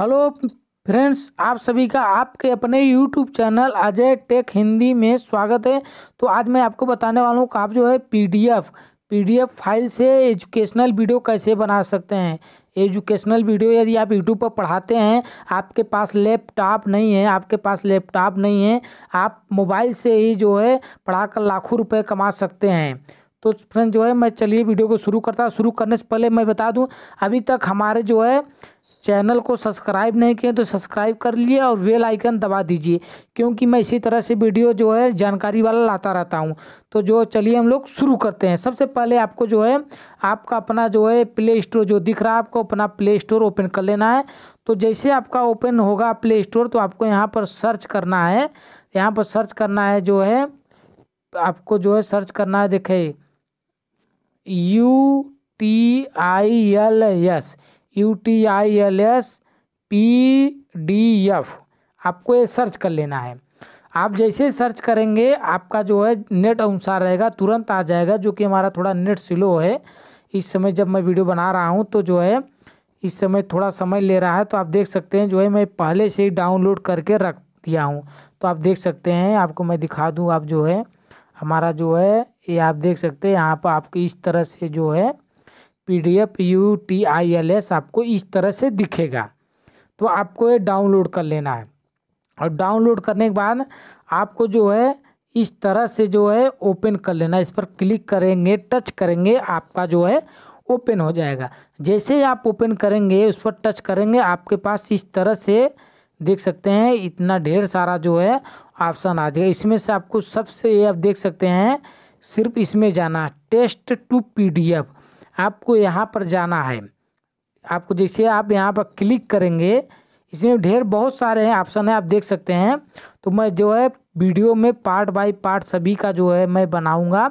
hello friends आप सभी का आपके अपने YouTube channel Ajay tech Hindi में स्वागत है तो आज मैं आपको बताने वाला हूँ कि आप जो है पीडीएफ पीडीएफ फाइल से एजुकेशनल वीडियो कैसे बना सकते हैं एजुकेशनल वीडियो यदि आप यूट्यूब पर पढ़ाते हैं आपके पास लैपटॉप नहीं है आपके पास लैपटॉप नहीं है आप मोबाइल से ही जो है पढ़ा लाखों रुपये कमा सकते हैं तो फ्रेंड जो है मैं चलिए वीडियो को शुरू करता हूँ शुरू करने से पहले मैं बता दूँ अभी तक हमारे जो है चैनल को सब्सक्राइब नहीं किए तो सब्सक्राइब कर लिए और वेल आइकन दबा दीजिए क्योंकि मैं इसी तरह से वीडियो जो है जानकारी वाला लाता रहता हूँ तो जो चलिए हम लोग शुरू करते हैं सबसे पहले आपको जो है आपका अपना जो है प्ले स्टोर जो दिख रहा है आपको अपना प्ले स्टोर ओपन कर लेना है तो जैसे आपका ओपन होगा प्ले स्टोर तो आपको यहाँ पर सर्च करना है यहाँ पर सर्च करना है जो है आपको जो है सर्च करना है देखे U T I L S U T I L S P D F आपको ये सर्च कर लेना है आप जैसे सर्च करेंगे आपका जो है नेट अनुसार रहेगा तुरंत आ जाएगा जो कि हमारा थोड़ा नेट स्लो है इस समय जब मैं वीडियो बना रहा हूँ तो जो है इस समय थोड़ा समय ले रहा है तो आप देख सकते हैं जो है मैं पहले से ही डाउनलोड करके रख दिया हूँ तो आप देख सकते हैं आपको मैं दिखा दूँ आप जो है हमारा जो है ये आप देख सकते हैं यहाँ पर आपको इस तरह से जो है P D F U T I L S आपको इस तरह से दिखेगा तो आपको ये डाउनलोड कर लेना है और डाउनलोड करने के बाद आपको जो है इस तरह से जो है ओपन कर लेना इस पर क्लिक करेंगे टच करेंगे आपका जो है ओपन हो जाएगा जैसे ही आप ओपन करेंगे उस पर टच करेंगे आपके पास इस तरह से देख सकते हैं इतना ढेर सारा जो है ऑप्शन आ जाएगा इसमें से आपको सबसे ये आप देख सकते हैं सिर्फ इसमें जाना टेस्ट टू पीडीएफ आपको यहाँ पर जाना है आपको जैसे आप यहाँ पर क्लिक करेंगे इसमें ढेर बहुत सारे हैं ऑप्शन है आप देख सकते हैं तो मैं जो है वीडियो में पार्ट बाय पार्ट सभी का जो है मैं बनाऊंगा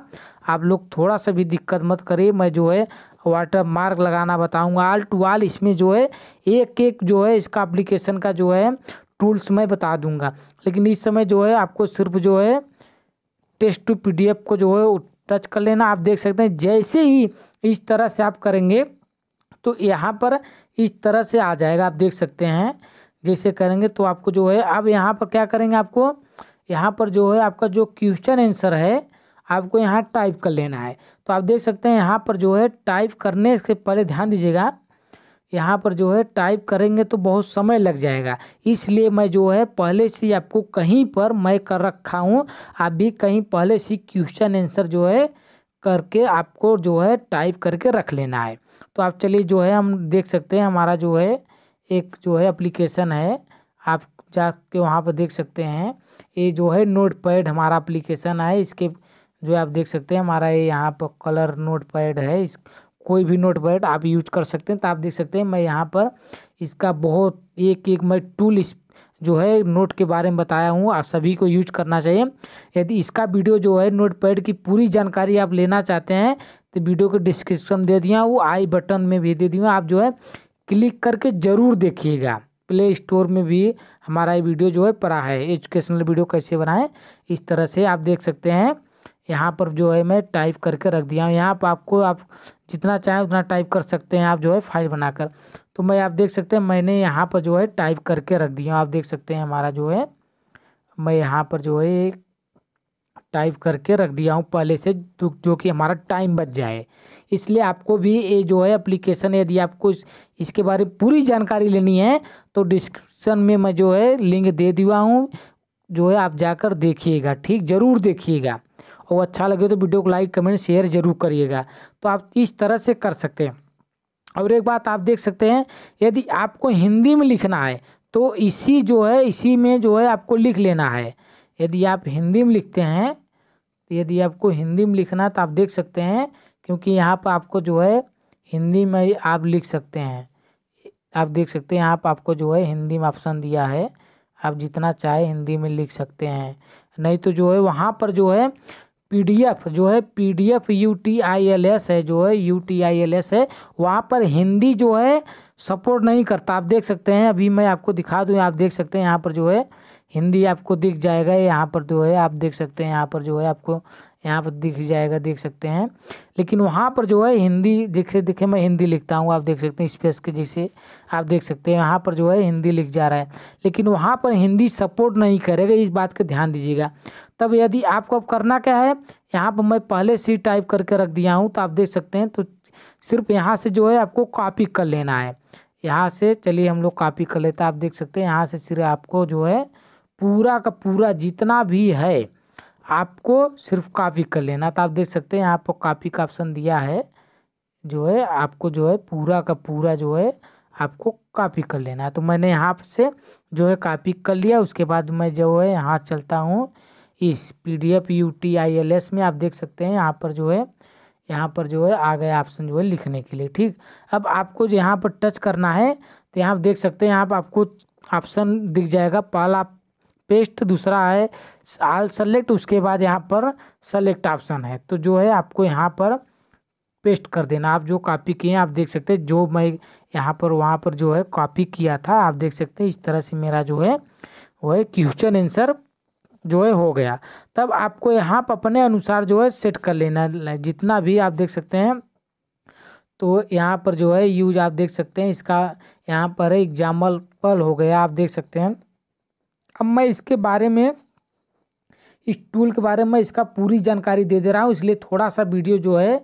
आप लोग थोड़ा सा भी दिक्कत मत करिए मैं जो है वाटर मार्क लगाना बताऊंगा आल टू आल इसमें जो है एक एक जो है इसका एप्लीकेशन का जो है टूल्स मैं बता दूंगा लेकिन इस समय जो है आपको सिर्फ जो है टेस्ट टू पीडीएफ को जो है टच कर लेना आप देख सकते हैं जैसे ही इस तरह से आप करेंगे तो यहाँ पर इस तरह से आ जाएगा आप देख सकते हैं जैसे करेंगे तो आपको जो है अब यहाँ पर क्या करेंगे आपको यहाँ पर जो है आपका जो क्वेश्चन आंसर है आपको यहाँ टाइप कर लेना है तो आप देख सकते हैं यहाँ पर जो है टाइप करने से पहले ध्यान दीजिएगा यहाँ पर जो है टाइप करेंगे तो बहुत समय लग जाएगा इसलिए मैं जो है पहले से आपको कहीं पर मैं कर रखा हूँ आप भी कहीं पहले से क्वेश्चन आंसर जो है करके आपको जो है टाइप करके रख लेना है तो आप चलिए जो है हम देख सकते हैं हमारा जो है एक जो है एप्लीकेशन है आप जा के वहाँ पर देख सकते हैं ये जो है नोट पैड हमारा एप्लीकेशन है इसके जो आप देख सकते हैं हमारा ये यहाँ पर कलर नोट पैड है इस कोई भी नोटपैड आप यूज कर सकते हैं तो आप देख सकते हैं मैं यहाँ पर इसका बहुत एक एक मैं टूल इस जो है नोट के बारे में बताया हूँ आप सभी को यूज करना चाहिए यदि इसका वीडियो जो है नोटपैड की पूरी जानकारी आप लेना चाहते हैं तो वीडियो को डिस्क्रिप्शन दे दिया वो आई बटन में भी दे दिया आप जो है क्लिक करके ज़रूर देखिएगा प्ले स्टोर में भी हमारा ये वीडियो जो है पड़ा है एजुकेशनल वीडियो कैसे बनाएं इस तरह से आप देख सकते हैं यहाँ पर जो है मैं टाइप करके रख दिया हूँ यहाँ पर आपको आप जितना चाहें उतना टाइप कर सकते हैं आप जो है फाइल बनाकर तो मैं आप देख सकते हैं मैंने यहाँ पर जो है टाइप करके रख दिया आप देख सकते हैं हमारा जो है मैं यहाँ पर जो है टाइप करके रख दिया हूँ पहले से जो कि हमारा टाइम बच जाए इसलिए आपको भी ये जो है एप्लीकेशन यदि आपको इसके बारे में पूरी जानकारी लेनी है तो डिस्क्रिप्शन में मैं जो है लिंक दे दिया हूँ जो है आप जाकर देखिएगा ठीक ज़रूर देखिएगा और अच्छा लगे तो वीडियो को लाइक कमेंट शेयर जरूर करिएगा तो आप इस तरह से कर सकते हैं और एक बात आप देख सकते हैं यदि आपको हिंदी में लिखना है तो इसी जो है इसी में जो है आपको लिख लेना है यदि आप हिंदी में लिखते हैं यदि आपको हिंदी में लिखना है तो आप देख सकते हैं क्योंकि यहाँ पर आपको जो है हिंदी में आप लिख सकते हैं आप देख सकते हैं यहाँ पर आपको जो है हिंदी में ऑप्शन दिया है आप जितना चाहे हिंदी में लिख सकते हैं नहीं तो जो है वहाँ पर जो है पीडीएफ जो है पीडीएफ यूटीआईएलएस है जो है यूटीआईएलएस है वहाँ पर हिंदी जो है सपोर्ट नहीं करता आप देख सकते हैं अभी मैं आपको दिखा दूँ आप देख सकते हैं यहाँ पर जो है हिंदी आपको दिख जाएगा यहाँ पर जो है आप देख सकते हैं यहाँ पर जो है आपको यहाँ पर दिख जाएगा देख सकते हैं लेकिन वहाँ पर जो है हिंदी जैसे दिखे मैं हिंदी लिखता हूँ आप देख सकते हैं स्पेस के जैसे आप देख सकते हैं यहाँ पर जो है हिंदी लिख जा रहा है लेकिन वहाँ पर हिंदी सपोर्ट नहीं करेगा इस बात का ध्यान दीजिएगा तब यदि आपको अब करना क्या है यहाँ पर मैं पहले सी टाइप करके रख दिया हूँ तो आप देख सकते हैं तो सिर्फ यहाँ से जो है आपको कॉपी कर लेना है यहाँ से चलिए हम लोग कॉपी कर लेते हैं आप देख सकते हैं यहाँ से सिर्फ आपको जो है पूरा का पूरा जितना भी है आपको सिर्फ कापी कर लेना तो आप देख सकते हैं यहाँ पर कापी का ऑप्शन दिया है जो है आपको जो है पूरा का पूरा जो है आपको कापी कर लेना है तो मैंने यहाँ से जो है कापी कर लिया उसके बाद मैं जो है यहाँ चलता हूँ इस P D F U T I L S में आप देख सकते हैं यहाँ पर जो है यहाँ पर जो है आ गया ऑप्शन जो है लिखने के लिए ठीक अब आपको जो यहाँ पर टच करना है तो यहाँ देख सकते हैं यहाँ पर आपको ऑप्शन दिख जाएगा पहला पेस्ट दूसरा है आल सेलेक्ट उसके बाद यहाँ पर सेलेक्ट ऑप्शन है तो जो है आपको यहाँ पर पेस्ट कर देना आप जो कॉपी किए हैं आप देख सकते हैं जो मैं यहाँ पर वहाँ पर जो है कॉपी किया था आप देख सकते हैं इस तरह से मेरा जो है वो है क्वेश्चन आंसर जो है हो गया तब आपको यहाँ पर अपने अनुसार जो है सेट कर लेना जितना भी आप देख सकते हैं तो यहाँ पर जो है यूज आप देख सकते हैं इसका यहाँ पर एग्जाम्पल हो गया आप देख सकते हैं अब मैं इसके बारे में इस टूल के बारे में इसका पूरी जानकारी दे दे रहा हूँ इसलिए थोड़ा सा वीडियो जो है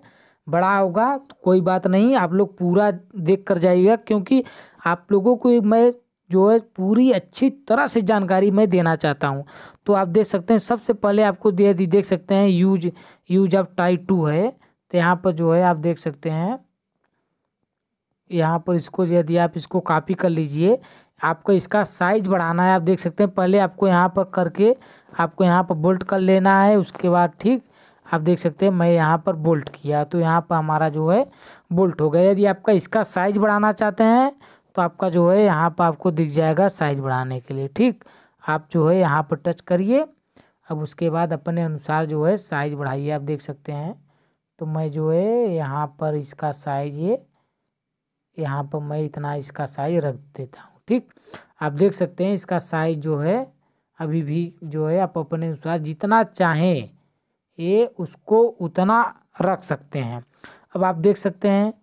बड़ा होगा तो कोई बात नहीं आप लोग पूरा देख कर जाइएगा क्योंकि आप लोगों को मैं जो है पूरी अच्छी तरह से जानकारी मैं देना चाहता हूँ तो आप देख सकते हैं सबसे पहले आपको दे दी देख सकते हैं use use of tie two है तो यहाँ पर जो है आप देख सकते हैं यहाँ पर इसको यदि आप इसको कॉपी कर लीजिए आपको इसका साइज बढ़ाना है आप देख सकते हैं पहले आपको यहाँ पर करके आपको यहाँ पर बोल्ट कर लेना है उसके बाद ठीक आप देख सकते हैं मैं यहाँ पर बोल्ट किया तो यहाँ पर हमारा जो है बोल्ट हो गया यदि आपका इसका साइज बढ़ाना चाहते हैं तो आपका जो है यहाँ पर आपको दिख जाएगा साइज बढ़ाने के लिए ठीक आप जो है यहाँ पर टच करिए अब उसके बाद अपने अनुसार जो है साइज बढ़ाइए आप देख सकते हैं तो मैं जो है यहाँ पर इसका साइज ये यहाँ पर मैं इतना इसका साइज रख देता हूँ ठीक आप देख सकते हैं इसका साइज जो है अभी भी जो है आप अपने अनुसार जितना चाहें ये उसको उतना रख सकते हैं अब आप देख सकते हैं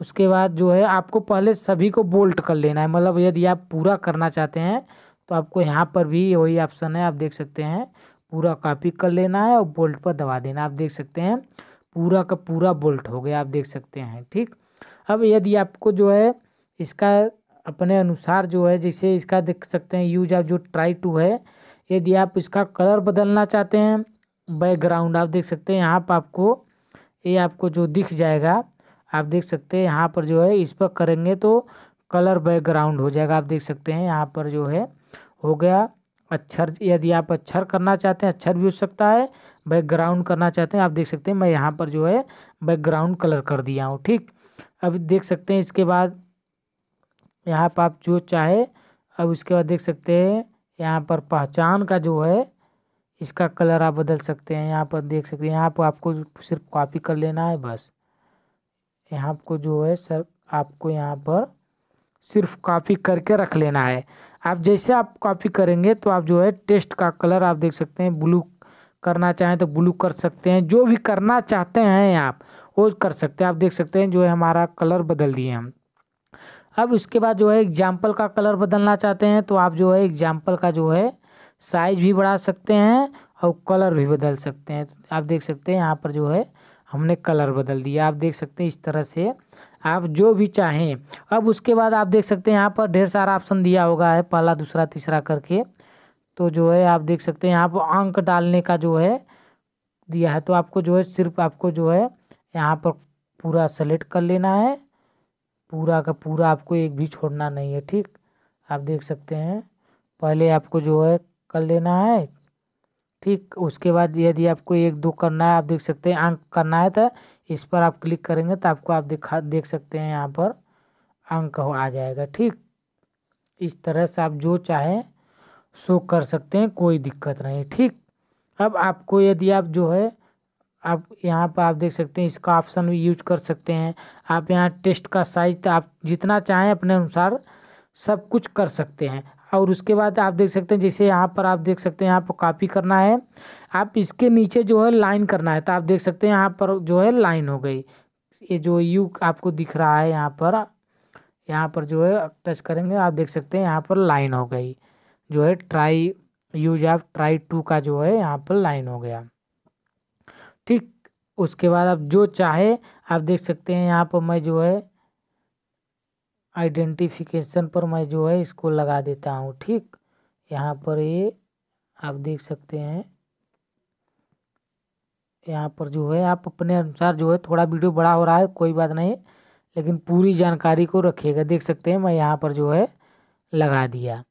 उसके बाद जो है आपको पहले सभी को बोल्ट कर लेना है मतलब यदि आप पूरा करना चाहते हैं तो आपको यहाँ पर भी वही ऑप्शन है आप देख सकते हैं पूरा कॉपी कर लेना है और बोल्ट पर दबा देना आप देख सकते हैं पूरा का पूरा बोल्ट हो गया आप देख सकते हैं ठीक अब यदि आपको जो है इसका अपने अनुसार जो है जैसे इसका देख सकते हैं यूज आप जो ट्राई टू है यदि आप इसका कलर बदलना चाहते हैं बैकग्राउंड आप देख सकते हैं यहाँ पर आपको ये आपको जो दिख जाएगा आप देख सकते हैं यहाँ पर जो है इस पर करेंगे तो कलर बैकग्राउंड हो जाएगा आप देख सकते हैं यहाँ पर जो है हो गया अक्षर यदि आप अक्षर करना चाहते हैं अक्षर भी हो सकता है बैकग्राउंड करना चाहते हैं आप देख सकते हैं मैं यहाँ पर जो है बैकग्राउंड कलर कर दिया हूँ ठीक अब देख सकते हैं इसके बाद यहाँ पर आप जो चाहे अब उसके बाद देख सकते हैं यहाँ पर पहचान का जो है इसका कलर आप बदल सकते हैं यहाँ पर देख सकते हैं यहाँ पर आपको सिर्फ कॉपी कर लेना है बस यहाँ आपको जो है सर आपको यहाँ पर सिर्फ कॉपी करके रख लेना है आप जैसे आप कॉपी करेंगे तो आप जो है टेस्ट का कलर आप देख सकते हैं ब्लू करना चाहें तो ब्लू कर सकते हैं जो भी करना चाहते हैं आप वो कर सकते हैं आप देख सकते हैं जो है हमारा कलर बदल दिए हम अब उसके बाद जो है एग्जाम्पल का कलर बदलना चाहते हैं तो आप जो है एग्जाम्पल का जो है साइज भी बढ़ा सकते हैं और कलर भी बदल सकते हैं आप देख सकते हैं यहाँ पर जो है हमने कलर बदल दिया आप देख सकते हैं इस तरह से आप जो भी चाहें अब उसके बाद आप देख सकते हैं यहाँ पर ढेर सारा ऑप्शन दिया होगा है पहला दूसरा तीसरा करके तो जो है आप देख सकते हैं यहाँ पर अंक डालने का जो है दिया है तो आपको जो है सिर्फ आपको जो है यहाँ पर पूरा सेलेक्ट कर लेना है पूरा का पूरा आपको एक भी छोड़ना नहीं है ठीक आप देख सकते हैं पहले आपको जो है कर लेना है ठीक उसके बाद यदि आपको एक दो करना है आप देख सकते हैं अंक करना है तो इस पर आप क्लिक करेंगे तो आपको आप दिखा देख सकते हैं यहाँ पर अंक हो आ जाएगा ठीक इस तरह से आप जो चाहें सो कर सकते हैं कोई दिक्कत नहीं ठीक अब आपको यदि आप जो है आप यहाँ पर आप देख सकते हैं इसका ऑप्शन भी यूज कर सकते हैं आप यहाँ टेस्ट का साइज आप जितना चाहें अपने अनुसार सब कुछ कर सकते हैं और उसके बाद आप देख सकते हैं जैसे यहाँ पर आप देख सकते हैं यहाँ पर कॉपी करना है आप इसके नीचे जो है लाइन करना है तो आप देख सकते हैं यहाँ पर जो है लाइन हो गई ये जो यू आपको दिख रहा है यहाँ पर यहाँ पर जो है टच करेंगे आप देख सकते हैं यहाँ पर लाइन हो गई जो है ट्राई यूज आप ट्राई टू का जो है यहाँ पर लाइन हो गया ठीक उसके बाद आप जो चाहे आप देख सकते हैं यहाँ पर मैं जो है आइडेंटिफिकेशन पर मैं जो है इसको लगा देता हूँ ठीक यहाँ पर ये आप देख सकते हैं यहाँ पर जो है आप अपने अनुसार जो है थोड़ा वीडियो बड़ा हो रहा है कोई बात नहीं लेकिन पूरी जानकारी को रखिएगा देख सकते हैं मैं यहाँ पर जो है लगा दिया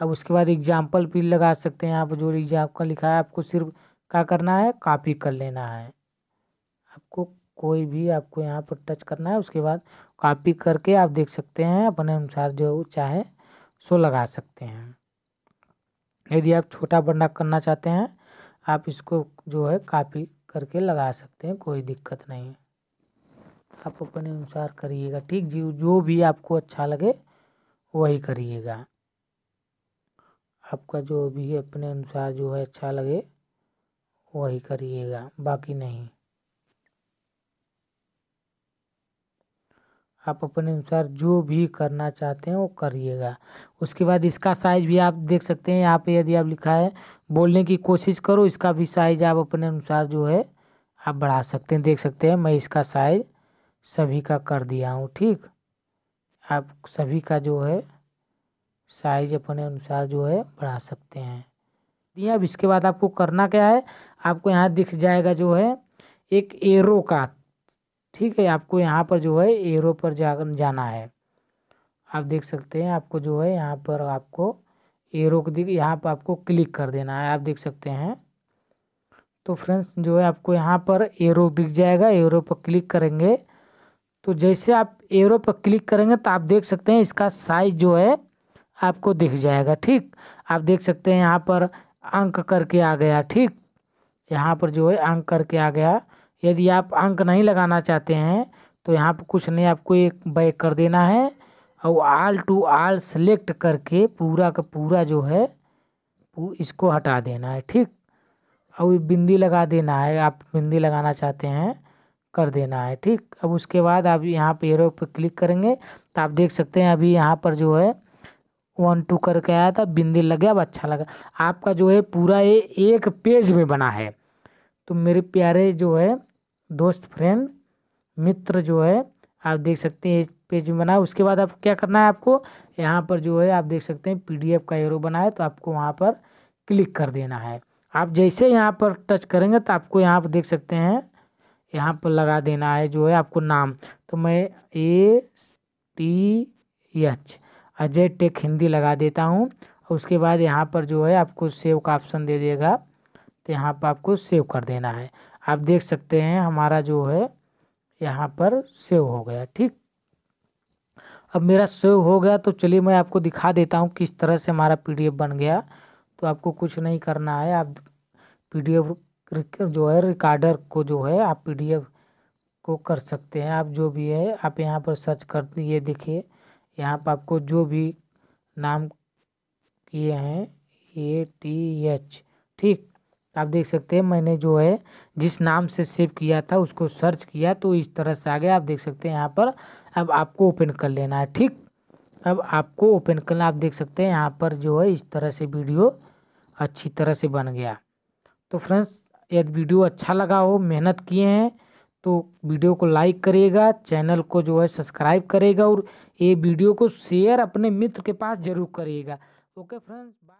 अब उसके बाद एग्जाम्पल भी लगा सकते हैं यहाँ पर जो एग्जाम्पल लिखा है आपको सिर्फ क्या करना है कापी कर लेना है आपको कोई भी आपको यहाँ पर टच करना है उसके बाद कॉपी करके आप देख सकते हैं अपने अनुसार जो चाहे सो लगा सकते हैं यदि आप छोटा बंडा करना चाहते हैं आप इसको जो है कापी करके लगा सकते हैं कोई दिक्कत नहीं आप अपने अनुसार करिएगा ठीक जी जो भी आपको अच्छा लगे वही करिएगा आपका जो भी अपने अनुसार जो है अच्छा लगे वही करिएगा बाकी नहीं आप अपने अनुसार जो भी करना चाहते हैं वो करिएगा उसके बाद इसका साइज भी आप देख सकते हैं यहाँ पे यदि आप लिखा है बोलने की कोशिश करो इसका भी साइज आप अपने अनुसार जो है आप बढ़ा सकते हैं देख सकते हैं मैं इसका साइज सभी का कर दिया हूँ ठीक आप सभी का जो है साइज अपने अनुसार जो है बढ़ा सकते हैं दिया अब इसके बाद आपको करना क्या है आपको यहाँ दिख जाएगा जो है एक एरो का ठीक है आपको यहाँ पर जो है एरो पर जा जाना है आप देख सकते हैं आपको जो है यहाँ पर आपको एरो को दिख यहाँ पर आपको क्लिक कर देना है आप देख सकते हैं तो फ्रेंड्स जो है आपको यहाँ पर एरो दिख जाएगा एरो पर क्लिक करेंगे तो जैसे आप एरो पर क्लिक करेंगे तो आप देख सकते हैं इसका साइज जो है आपको दिख जाएगा ठीक आप देख सकते हैं यहाँ पर अंक करके आ गया ठीक यहाँ पर जो है अंक करके आ गया यदि आप अंक नहीं लगाना चाहते हैं तो यहाँ पर कुछ नहीं आपको एक बैक कर देना है और आल टू आल सेलेक्ट करके पूरा का पूरा जो है इसको हटा देना है ठीक और बिंदी लगा देना है आप बिंदी लगाना चाहते हैं कर देना है ठीक अब उसके बाद आप यहाँ पे एरो पर क्लिक करेंगे तो आप देख सकते हैं अभी यहाँ पर जो है वन टू करके आया था बिंदी लग गया अब अच्छा लगा आपका जो है पूरा ये एक पेज में बना है तो मेरे प्यारे जो है दोस्त फ्रेंड मित्र जो है आप देख सकते हैं पेज में बना उसके बाद आप क्या करना है आपको यहाँ पर जो है आप देख सकते हैं पीडीएफ का एरो बना है तो आपको वहाँ पर क्लिक कर देना है आप जैसे यहाँ पर टच करेंगे तो आपको यहाँ पर देख सकते हैं यहाँ पर लगा देना है जो है आपको नाम तो मैं A T H Ajay tech Hindi लगा देता हूँ उसके बाद यहाँ पर जो है आपको सेव का ऑप्शन दे देगा तो यहाँ पर आपको सेव कर देना है आप देख सकते हैं हमारा जो है यहाँ पर सेव हो गया ठीक अब मेरा सेव हो गया तो चलिए मैं आपको दिखा देता हूँ किस तरह से हमारा पीडीएफ बन गया तो आपको कुछ नहीं करना है आप पीडीएफ जो है रिकॉर्डर को जो है आप पीडीएफ को कर सकते हैं आप जो भी है आप यहाँ पर सर्च कर ये देखिए यहाँ पर आपको जो भी नाम किए हैं ए टी एच ठीक आप देख सकते हैं मैंने जो है जिस नाम से सेव किया था उसको सर्च किया तो इस तरह से आ गया आप देख सकते हैं यहाँ पर अब आपको ओपन कर लेना है ठीक अब आपको ओपन करना आप देख सकते हैं यहाँ पर जो है इस तरह से वीडियो अच्छी तरह से बन गया तो फ्रेंड्स यदि वीडियो अच्छा लगा हो मेहनत किए हैं तो वीडियो को लाइक करिएगा चैनल को जो है सब्सक्राइब करेगा और ये वीडियो को शेयर अपने मित्र के पास जरूर करिएगा ओके फ्रेंड्स